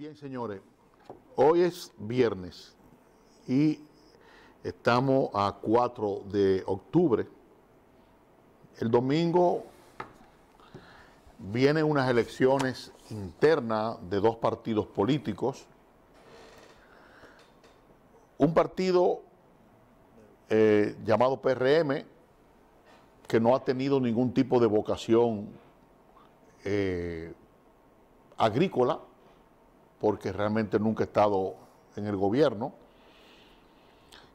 Bien, señores, hoy es viernes y estamos a 4 de octubre. El domingo vienen unas elecciones internas de dos partidos políticos. Un partido eh, llamado PRM, que no ha tenido ningún tipo de vocación eh, agrícola, porque realmente nunca he estado en el gobierno,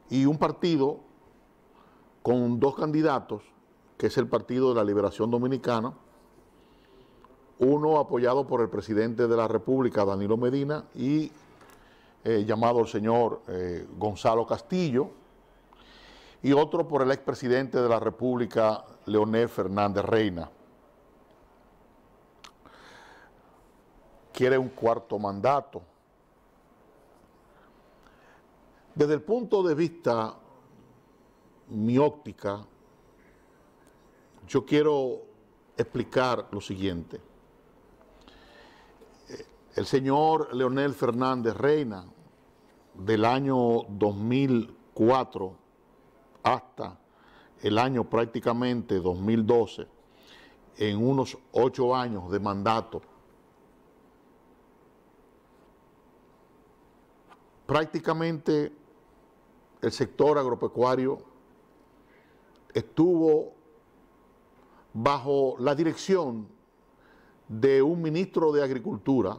y un partido con dos candidatos, que es el Partido de la Liberación Dominicana, uno apoyado por el presidente de la República, Danilo Medina, y eh, llamado el señor eh, Gonzalo Castillo, y otro por el expresidente de la República, Leonel Fernández Reina. ...quiere un cuarto mandato. Desde el punto de vista mi óptica, yo quiero explicar lo siguiente. Eh, el señor Leonel Fernández Reina, del año 2004 hasta el año prácticamente 2012, en unos ocho años de mandato, prácticamente el sector agropecuario estuvo bajo la dirección de un ministro de Agricultura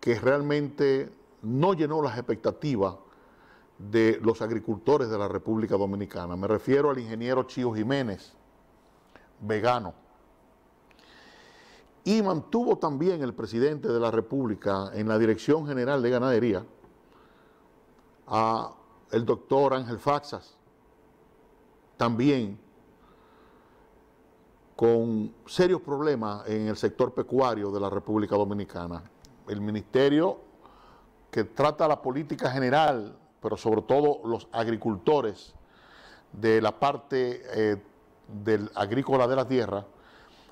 que realmente no llenó las expectativas de los agricultores de la República Dominicana. Me refiero al ingeniero Chío Jiménez, vegano y mantuvo también el presidente de la República en la Dirección General de Ganadería a el doctor Ángel Faxas, también con serios problemas en el sector pecuario de la República Dominicana. El ministerio que trata la política general, pero sobre todo los agricultores de la parte eh, del agrícola de la tierra,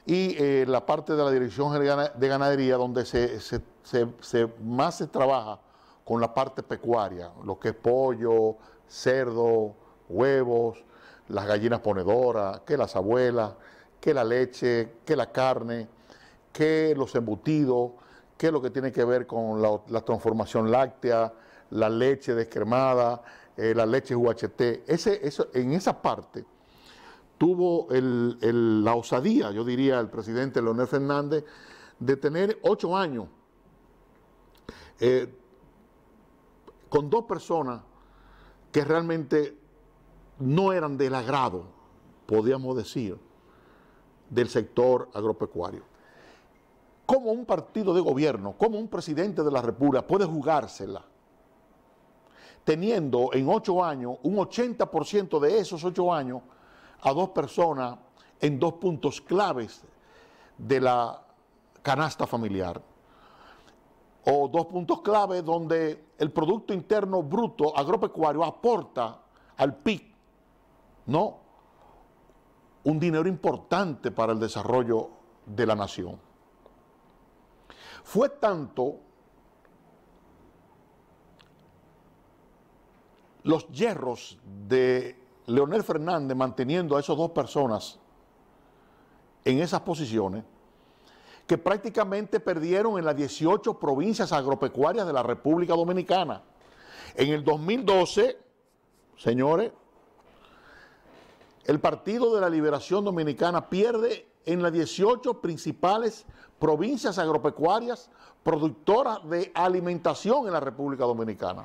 y eh, la parte de la Dirección de Ganadería, donde se, más se trabaja con la parte pecuaria, lo que es pollo, cerdo, huevos, las gallinas ponedoras, que las abuelas, que la leche, que la carne, que los embutidos, que lo que tiene que ver con la, transformación láctea, la leche descremada, eh, la leche UHT. Ese, eso, en esa parte tuvo la osadía, yo diría, el presidente Leonel Fernández, de tener ocho años eh, con dos personas que realmente no eran del agrado, ...podríamos decir, del sector agropecuario. ¿Cómo un partido de gobierno, como un presidente de la República puede jugársela teniendo en ocho años un 80% de esos ocho años a dos personas en dos puntos claves de la canasta familiar. O dos puntos claves donde el Producto Interno Bruto agropecuario aporta al PIB, ¿no? Un dinero importante para el desarrollo de la nación. Fue tanto los hierros de Leonel Fernández manteniendo a esas dos personas en esas posiciones que prácticamente perdieron en las 18 provincias agropecuarias de la República Dominicana. En el 2012, señores, el Partido de la Liberación Dominicana pierde en las 18 principales provincias agropecuarias productoras de alimentación en la República Dominicana.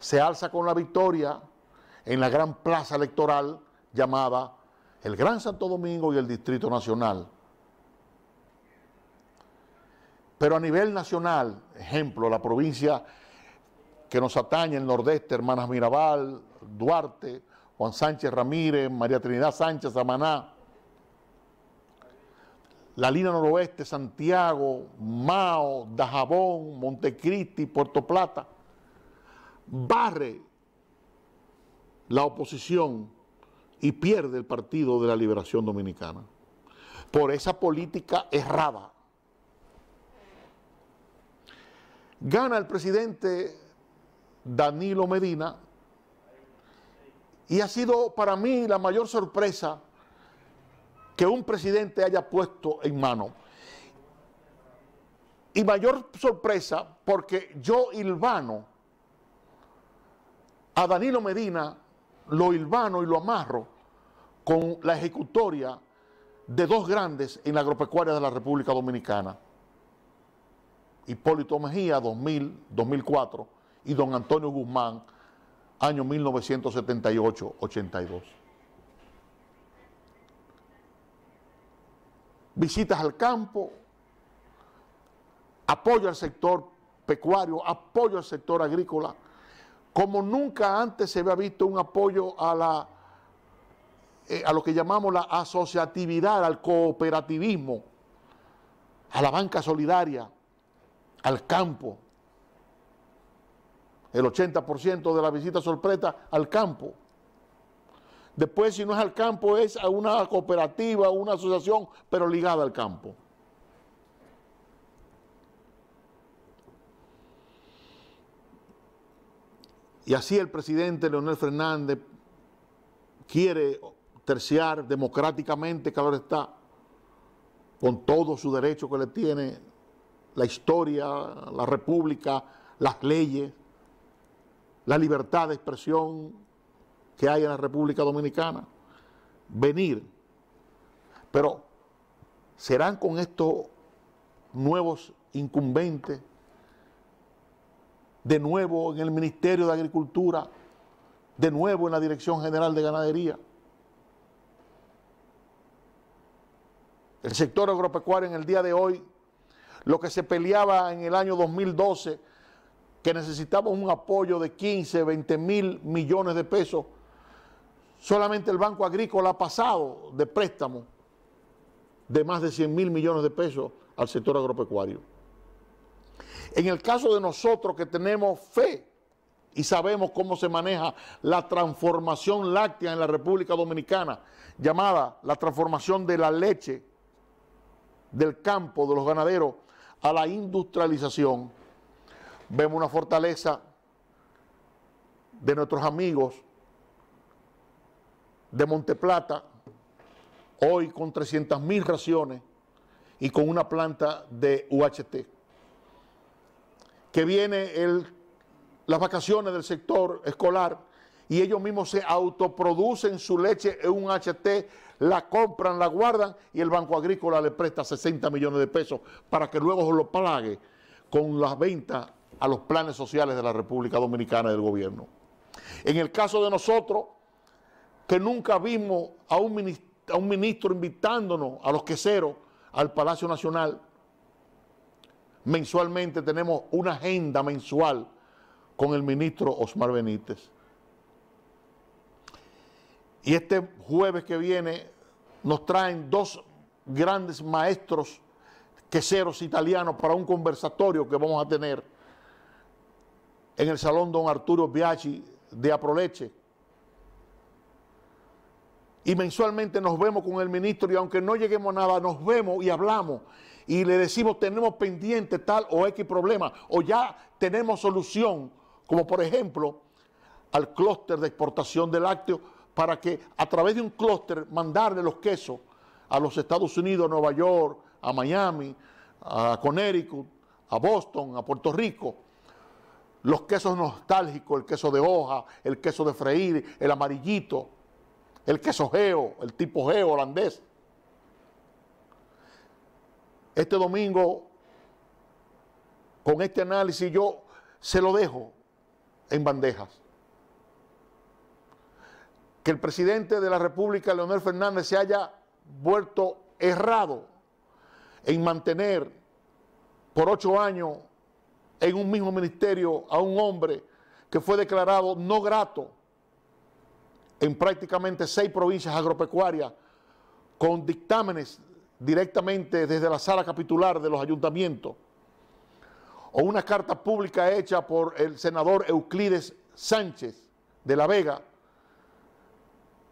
Se alza con la victoria en la gran plaza electoral llamada el Gran Santo Domingo y el Distrito Nacional. Pero a nivel nacional, ejemplo, la provincia que nos atañe, el nordeste, Hermanas Mirabal, Duarte, Juan Sánchez Ramírez, María Trinidad Sánchez, Samaná, la línea noroeste, Santiago, Mao, Dajabón, Montecristi, Puerto Plata, barre la oposición y pierde el Partido de la Liberación Dominicana por esa política errada. Gana el presidente Danilo Medina y ha sido para mí la mayor sorpresa que un presidente haya puesto en mano. Y mayor sorpresa porque yo ilvano a Danilo Medina lo hilvano y lo amarro con la ejecutoria de dos grandes en la agropecuaria de la República Dominicana. Hipólito Mejía, 2000, 2004, y don Antonio Guzmán, año 1978-82. Visitas al campo, apoyo al sector pecuario, apoyo al sector agrícola, como nunca antes se había visto un apoyo a, la, eh, a lo que llamamos la asociatividad, al cooperativismo, a la banca solidaria, al campo. El 80% de la visita sorpresa al campo. Después, si no es al campo, es a una cooperativa, una asociación, pero ligada al campo. Y así el presidente Leonel Fernández quiere terciar democráticamente, ahora está, con todo su derecho que le tiene la historia, la república, las leyes, la libertad de expresión que hay en la República Dominicana, venir. Pero serán con estos nuevos incumbentes de nuevo en el Ministerio de Agricultura, de nuevo en la Dirección General de Ganadería. El sector agropecuario en el día de hoy, lo que se peleaba en el año 2012, que necesitaba un apoyo de 15, 20 mil millones de pesos, solamente el Banco Agrícola ha pasado de préstamo de más de 100 mil millones de pesos al sector agropecuario. En el caso de nosotros que tenemos fe y sabemos cómo se maneja la transformación láctea en la República Dominicana, llamada la transformación de la leche del campo, de los ganaderos, a la industrialización, vemos una fortaleza de nuestros amigos de Monteplata, hoy con 300 mil raciones y con una planta de UHT que viene las vacaciones del sector escolar y ellos mismos se autoproducen su leche en un HT, la compran, la guardan y el Banco Agrícola le presta 60 millones de pesos para que luego lo pague con las ventas a los planes sociales de la República Dominicana y del gobierno. En el caso de nosotros, que nunca vimos a un ministro, a un ministro invitándonos a los queseros al Palacio Nacional, mensualmente tenemos una agenda mensual con el ministro Osmar Benítez. Y este jueves que viene nos traen dos grandes maestros queseros italianos para un conversatorio que vamos a tener en el Salón Don Arturo Biaggi de Aproleche. Y mensualmente nos vemos con el ministro y aunque no lleguemos a nada, nos vemos y hablamos y le decimos tenemos pendiente tal o X problema o ya tenemos solución, como por ejemplo al clúster de exportación de lácteos para que a través de un clúster mandarle los quesos a los Estados Unidos, a Nueva York, a Miami, a Connecticut, a Boston, a Puerto Rico. Los quesos nostálgicos, el queso de hoja, el queso de freír, el amarillito, el queso geo, el tipo geo holandés. Este domingo, con este análisis, yo se lo dejo en bandejas. Que el presidente de la República, Leonel Fernández, se haya vuelto errado en mantener por ocho años en un mismo ministerio a un hombre que fue declarado no grato en prácticamente seis provincias agropecuarias con dictámenes directamente desde la sala capitular de los ayuntamientos, o una carta pública hecha por el senador Euclides Sánchez de La Vega,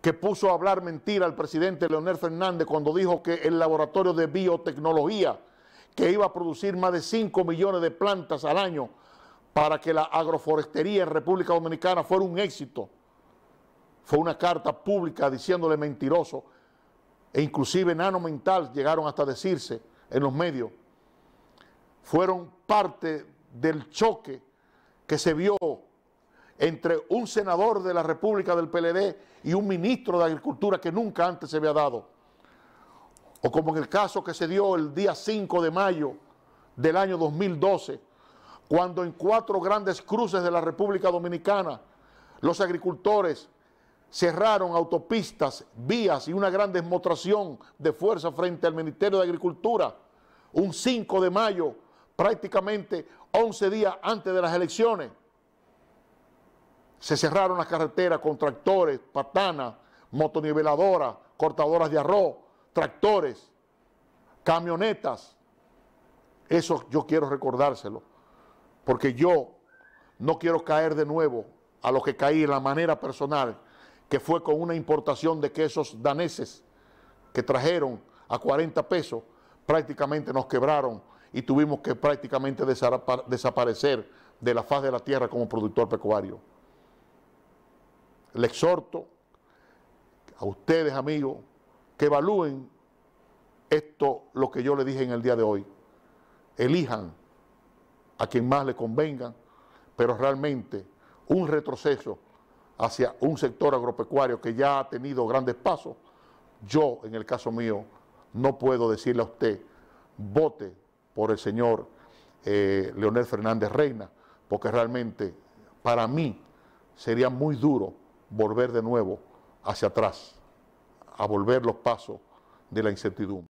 que puso a hablar mentira al presidente Leonel Fernández cuando dijo que el laboratorio de biotecnología, que iba a producir más de 5 millones de plantas al año para que la agroforestería en República Dominicana fuera un éxito, fue una carta pública diciéndole mentiroso e inclusive enano mental llegaron hasta decirse en los medios, fueron parte del choque que se vio entre un senador de la República del PLD y un ministro de Agricultura que nunca antes se había dado. O como en el caso que se dio el día 5 de mayo del año 2012, cuando en cuatro grandes cruces de la República Dominicana los agricultores cerraron autopistas, vías y una gran demostración de fuerza frente al Ministerio de Agricultura. Un 5 de mayo, prácticamente 11 días antes de las elecciones. Se cerraron las carreteras con tractores, patanas, motoniveladoras, cortadoras de arroz, tractores, camionetas. Eso yo quiero recordárselo, porque yo no quiero caer de nuevo a lo que caí en la manera personal que fue con una importación de quesos daneses que trajeron a 40 pesos, prácticamente nos quebraron y tuvimos que prácticamente desaparecer de la faz de la tierra como productor pecuario. Le exhorto a ustedes, amigos, que evalúen esto, lo que yo le dije en el día de hoy. Elijan a quien más les convenga, pero realmente un retroceso hacia un sector agropecuario que ya ha tenido grandes pasos, yo, en el caso mío, no puedo decirle a usted, vote por el señor eh, Leonel Fernández Reina, porque realmente para mí sería muy duro volver de nuevo hacia atrás, a volver los pasos de la incertidumbre.